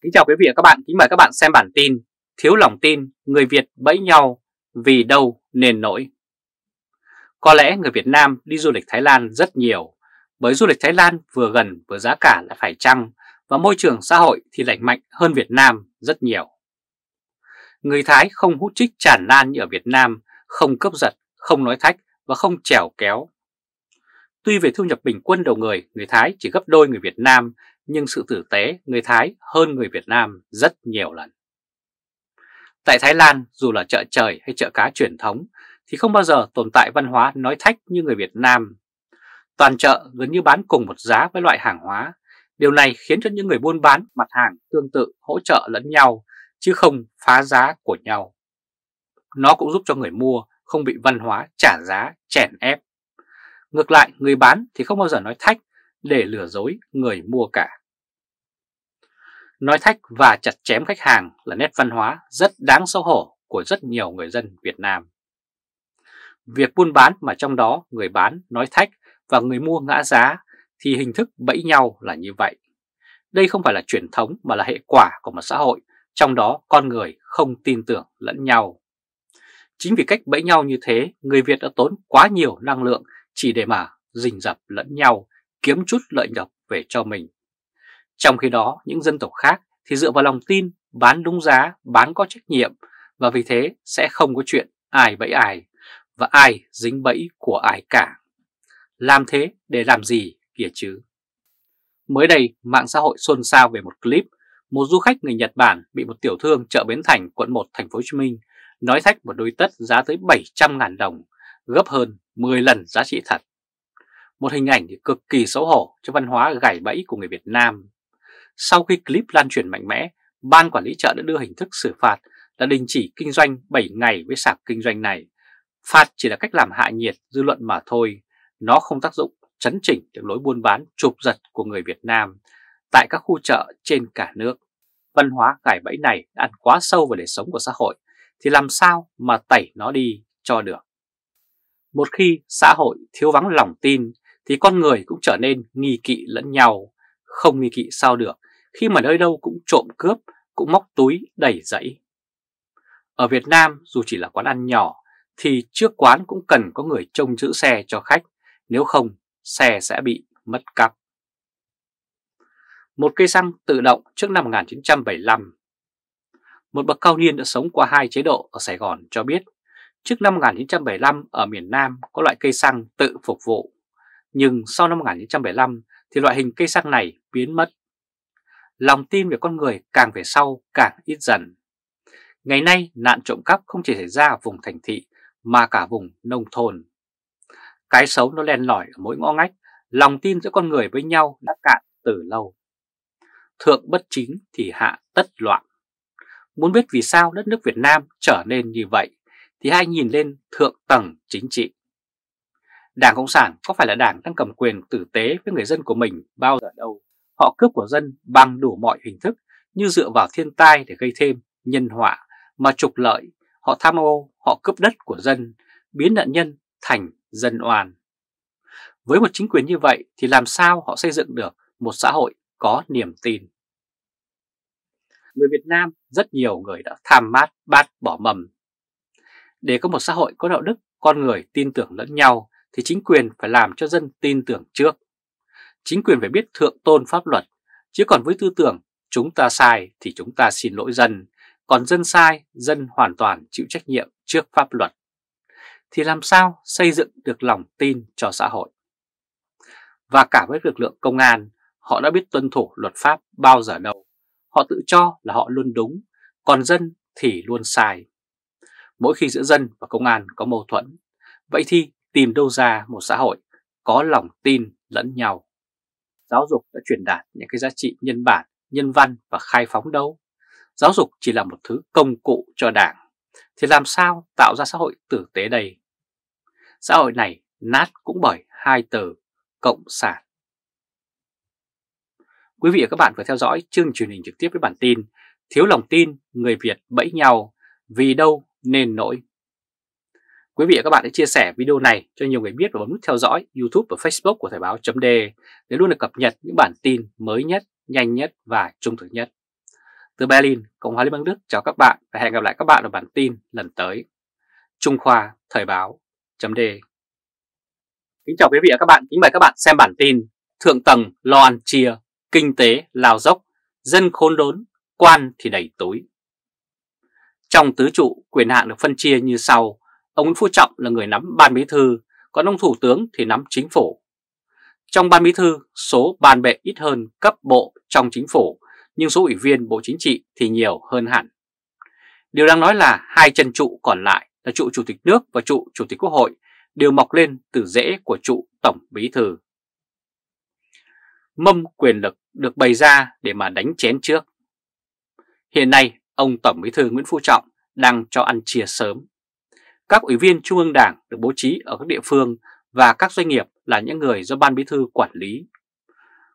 Kính chào quý vị và các bạn, kính mời các bạn xem bản tin Thiếu lòng tin, người Việt bẫy nhau vì đâu nên nổi Có lẽ người Việt Nam đi du lịch Thái Lan rất nhiều Bởi du lịch Thái Lan vừa gần vừa giá cả là phải chăng Và môi trường xã hội thì lành mạnh hơn Việt Nam rất nhiều Người Thái không hút trích tràn lan như ở Việt Nam Không cướp giật, không nói thách và không trèo kéo Tuy về thu nhập bình quân đầu người, người Thái chỉ gấp đôi người Việt Nam nhưng sự tử tế người Thái hơn người Việt Nam rất nhiều lần. Tại Thái Lan, dù là chợ trời hay chợ cá truyền thống, thì không bao giờ tồn tại văn hóa nói thách như người Việt Nam. Toàn chợ gần như bán cùng một giá với loại hàng hóa. Điều này khiến cho những người buôn bán mặt hàng tương tự hỗ trợ lẫn nhau, chứ không phá giá của nhau. Nó cũng giúp cho người mua không bị văn hóa trả giá chèn ép. Ngược lại, người bán thì không bao giờ nói thách để lừa dối người mua cả. Nói thách và chặt chém khách hàng là nét văn hóa rất đáng xấu hổ của rất nhiều người dân Việt Nam. Việc buôn bán mà trong đó người bán nói thách và người mua ngã giá thì hình thức bẫy nhau là như vậy. Đây không phải là truyền thống mà là hệ quả của một xã hội, trong đó con người không tin tưởng lẫn nhau. Chính vì cách bẫy nhau như thế, người Việt đã tốn quá nhiều năng lượng chỉ để mà rình rập lẫn nhau kiếm chút lợi nhập về cho mình. Trong khi đó, những dân tộc khác thì dựa vào lòng tin, bán đúng giá, bán có trách nhiệm và vì thế sẽ không có chuyện ai bẫy ai và ai dính bẫy của ai cả. Làm thế để làm gì kìa chứ? Mới đây, mạng xã hội xôn xao về một clip một du khách người Nhật Bản bị một tiểu thương chợ Bến Thành, quận 1, thành phố Hồ Chí Minh nói thách một đôi tất giá tới 700.000 đồng, gấp hơn 10 lần giá trị thật một hình ảnh cực kỳ xấu hổ cho văn hóa gảy bẫy của người Việt Nam. Sau khi clip lan truyền mạnh mẽ, Ban Quản lý chợ đã đưa hình thức xử phạt là đình chỉ kinh doanh 7 ngày với sạp kinh doanh này. Phạt chỉ là cách làm hạ nhiệt dư luận mà thôi, nó không tác dụng chấn chỉnh được lối buôn bán trục giật của người Việt Nam tại các khu chợ trên cả nước. Văn hóa gảy bẫy này đã ăn quá sâu vào đời sống của xã hội, thì làm sao mà tẩy nó đi cho được. Một khi xã hội thiếu vắng lòng tin thì con người cũng trở nên nghi kỵ lẫn nhau, không nghi kỵ sao được khi mà nơi đâu cũng trộm cướp, cũng móc túi đầy dẫy. Ở Việt Nam dù chỉ là quán ăn nhỏ thì trước quán cũng cần có người trông giữ xe cho khách, nếu không xe sẽ bị mất cắp. Một cây xăng tự động trước năm 1975 Một bậc cao niên đã sống qua hai chế độ ở Sài Gòn cho biết, trước năm 1975 ở miền Nam có loại cây xăng tự phục vụ nhưng sau năm 1975 thì loại hình cây xăng này biến mất. Lòng tin về con người càng về sau càng ít dần. Ngày nay nạn trộm cắp không chỉ xảy ra ở vùng thành thị mà cả vùng nông thôn. Cái xấu nó len lỏi ở mỗi ngõ ngách, lòng tin giữa con người với nhau đã cạn từ lâu. Thượng bất chính thì hạ tất loạn. Muốn biết vì sao đất nước Việt Nam trở nên như vậy thì hãy nhìn lên thượng tầng chính trị. Đảng Cộng sản có phải là đảng đang cầm quyền tử tế với người dân của mình bao giờ đâu. Họ cướp của dân bằng đủ mọi hình thức như dựa vào thiên tai để gây thêm nhân họa mà trục lợi. Họ tham ô, họ cướp đất của dân, biến nạn nhân thành dân oan. Với một chính quyền như vậy thì làm sao họ xây dựng được một xã hội có niềm tin? Người Việt Nam rất nhiều người đã tham mát bát bỏ mầm. Để có một xã hội có đạo đức, con người tin tưởng lẫn nhau thì chính quyền phải làm cho dân tin tưởng trước. Chính quyền phải biết thượng tôn pháp luật, chứ còn với tư tưởng chúng ta sai thì chúng ta xin lỗi dân, còn dân sai, dân hoàn toàn chịu trách nhiệm trước pháp luật. Thì làm sao xây dựng được lòng tin cho xã hội? Và cả với lực lượng công an, họ đã biết tuân thủ luật pháp bao giờ đâu. Họ tự cho là họ luôn đúng, còn dân thì luôn sai. Mỗi khi giữa dân và công an có mâu thuẫn, vậy thì tìm đâu ra một xã hội có lòng tin lẫn nhau. Giáo dục đã truyền đạt những cái giá trị nhân bản, nhân văn và khai phóng đâu. Giáo dục chỉ là một thứ công cụ cho đảng. Thì làm sao tạo ra xã hội tử tế đây? Xã hội này nát cũng bởi hai từ cộng sản. Quý vị và các bạn vừa theo dõi chương truyền hình trực tiếp với bản tin Thiếu lòng tin, người Việt bẫy nhau, vì đâu nên nỗi Quý vị và các bạn hãy chia sẻ video này cho nhiều người biết và bấm nút theo dõi YouTube và Facebook của Thời báo.de để luôn được cập nhật những bản tin mới nhất, nhanh nhất và trung thực nhất. Từ Berlin, Cộng hòa Liên bang Đức chào các bạn và hẹn gặp lại các bạn ở bản tin lần tới. Trung Khoa Thời báo.de Kính chào quý vị và các bạn, kính mời các bạn xem bản tin Thượng tầng lo ăn chia, kinh tế lao dốc, dân khốn đốn, quan thì đầy túi. Trong tứ trụ, quyền hạn được phân chia như sau Ông Nguyễn Phú Trọng là người nắm ban bí thư, còn ông Thủ tướng thì nắm chính phủ. Trong ban bí thư, số ban bệ ít hơn cấp bộ trong chính phủ, nhưng số ủy viên Bộ Chính trị thì nhiều hơn hẳn. Điều đang nói là hai chân trụ còn lại là trụ Chủ tịch nước và trụ Chủ tịch Quốc hội đều mọc lên từ rễ của trụ Tổng Bí Thư. Mâm quyền lực được bày ra để mà đánh chén trước. Hiện nay, ông Tổng Bí Thư Nguyễn Phú Trọng đang cho ăn chia sớm các ủy viên Trung ương Đảng được bố trí ở các địa phương và các doanh nghiệp là những người do Ban Bí Thư quản lý.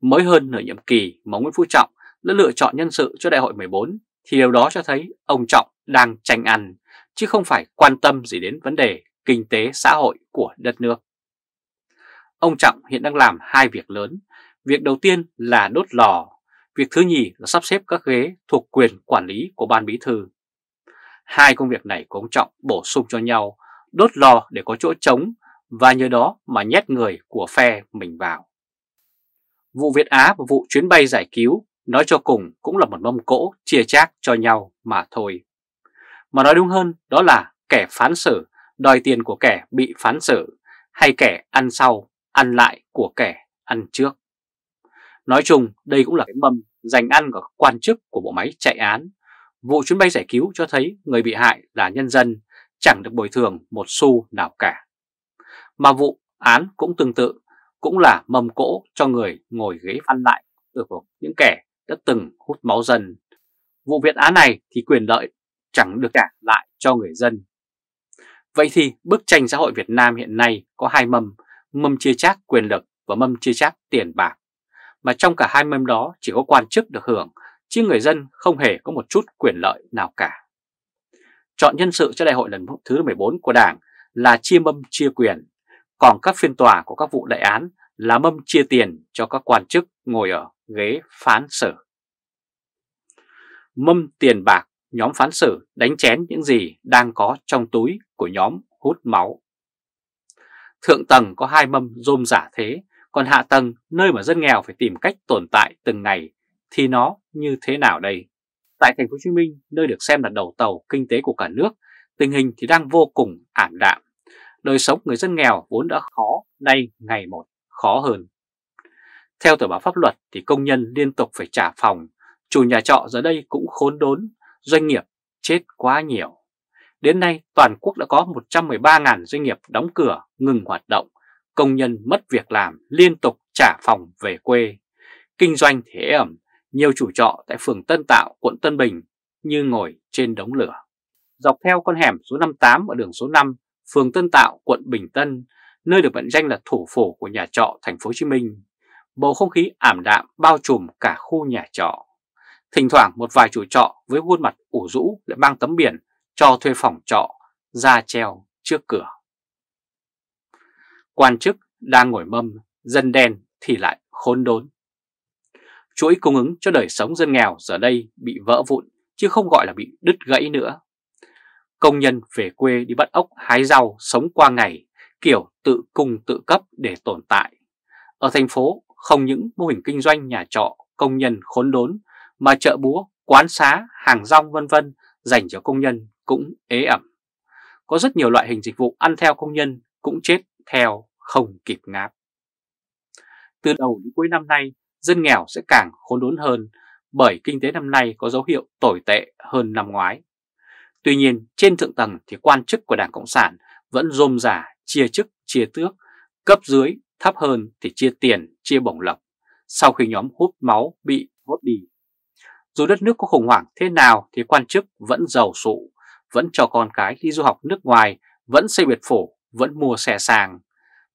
Mới hơn nửa nhiệm kỳ mà Nguyễn Phú Trọng đã lựa chọn nhân sự cho Đại hội 14 thì điều đó cho thấy ông Trọng đang tranh ăn chứ không phải quan tâm gì đến vấn đề kinh tế xã hội của đất nước. Ông Trọng hiện đang làm hai việc lớn. Việc đầu tiên là đốt lò, việc thứ nhì là sắp xếp các ghế thuộc quyền quản lý của Ban Bí Thư. Hai công việc này của ông Trọng bổ sung cho nhau, đốt lò để có chỗ trống và nhờ đó mà nhét người của phe mình vào. Vụ Việt Á và vụ chuyến bay giải cứu nói cho cùng cũng là một mâm cỗ chia chác cho nhau mà thôi. Mà nói đúng hơn đó là kẻ phán xử đòi tiền của kẻ bị phán xử hay kẻ ăn sau, ăn lại của kẻ ăn trước. Nói chung đây cũng là cái mâm dành ăn của quan chức của bộ máy chạy án vụ chuyến bay giải cứu cho thấy người bị hại là nhân dân, chẳng được bồi thường một xu nào cả. Mà vụ án cũng tương tự, cũng là mầm cỗ cho người ngồi ghế ăn lại được ừ, ừ, những kẻ đã từng hút máu dân. Vụ việc án này thì quyền lợi chẳng được trả lại cho người dân. Vậy thì bức tranh xã hội Việt Nam hiện nay có hai mầm, mầm chia chác quyền lực và mầm chia chác tiền bạc. Mà trong cả hai mầm đó chỉ có quan chức được hưởng chứ người dân không hề có một chút quyền lợi nào cả. Chọn nhân sự cho đại hội lần thứ 14 của Đảng là chia mâm chia quyền, còn các phiên tòa của các vụ đại án là mâm chia tiền cho các quan chức ngồi ở ghế phán xử. Mâm tiền bạc, nhóm phán xử đánh chén những gì đang có trong túi của nhóm hút máu. Thượng tầng có hai mâm rôm giả thế, còn hạ tầng nơi mà dân nghèo phải tìm cách tồn tại từng ngày thì nó như thế nào đây? Tại thành phố Hồ Chí Minh, nơi được xem là đầu tàu kinh tế của cả nước, tình hình thì đang vô cùng ảm đạm. Đời sống người dân nghèo vốn đã khó, nay ngày một khó hơn. Theo tờ báo pháp luật thì công nhân liên tục phải trả phòng, chủ nhà trọ giờ đây cũng khốn đốn, doanh nghiệp chết quá nhiều. Đến nay toàn quốc đã có 113.000 doanh nghiệp đóng cửa, ngừng hoạt động, công nhân mất việc làm liên tục trả phòng về quê. Kinh doanh thế ẩm nhiều chủ trọ tại phường Tân Tạo, quận Tân Bình như ngồi trên đống lửa. Dọc theo con hẻm số 58 ở đường số 5, phường Tân Tạo, quận Bình Tân, nơi được mệnh danh là thủ phủ của nhà trọ thành phố Hồ Chí Minh, bầu không khí ảm đạm bao trùm cả khu nhà trọ. Thỉnh thoảng một vài chủ trọ với khuôn mặt ủ rũ lại mang tấm biển cho thuê phòng trọ ra treo trước cửa. Quan chức đang ngồi mâm, dân đen thì lại khốn đốn chuỗi cung ứng cho đời sống dân nghèo giờ đây bị vỡ vụn chứ không gọi là bị đứt gãy nữa. Công nhân về quê đi bắt ốc hái rau sống qua ngày, kiểu tự cung tự cấp để tồn tại. Ở thành phố, không những mô hình kinh doanh nhà trọ, công nhân khốn đốn, mà chợ búa, quán xá, hàng rong vân vân dành cho công nhân cũng ế ẩm. Có rất nhiều loại hình dịch vụ ăn theo công nhân cũng chết theo không kịp ngáp. Từ đầu đến cuối năm nay, dân nghèo sẽ càng khốn đốn hơn bởi kinh tế năm nay có dấu hiệu tồi tệ hơn năm ngoái. Tuy nhiên, trên thượng tầng thì quan chức của Đảng Cộng sản vẫn rôm rả chia chức, chia tước, cấp dưới thấp hơn thì chia tiền, chia bổng lộc, sau khi nhóm hút máu bị hốt đi. Dù đất nước có khủng hoảng thế nào thì quan chức vẫn giàu sụ, vẫn cho con cái đi du học nước ngoài, vẫn xây biệt phủ, vẫn mua xe sang.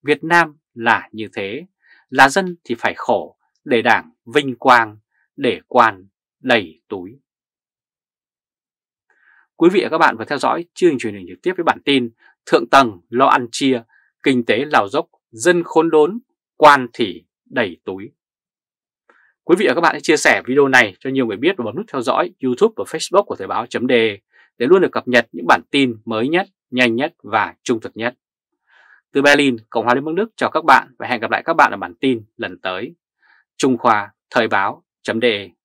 Việt Nam là như thế, là dân thì phải khổ, để đảng vinh quang, để quan đầy túi. Quý vị và các bạn vừa theo dõi chương trình truyền hình trực tiếp với bản tin Thượng tầng lo ăn chia, kinh tế lào dốc, dân khốn đốn, quan thì đầy túi. Quý vị và các bạn hãy chia sẻ video này cho nhiều người biết và bấm nút theo dõi YouTube và Facebook của Thời báo .de để luôn được cập nhật những bản tin mới nhất, nhanh nhất và trung thực nhất. Từ Berlin, Cộng hòa Liên bang Đức chào các bạn và hẹn gặp lại các bạn ở bản tin lần tới. Trung Khoa Thời báo.de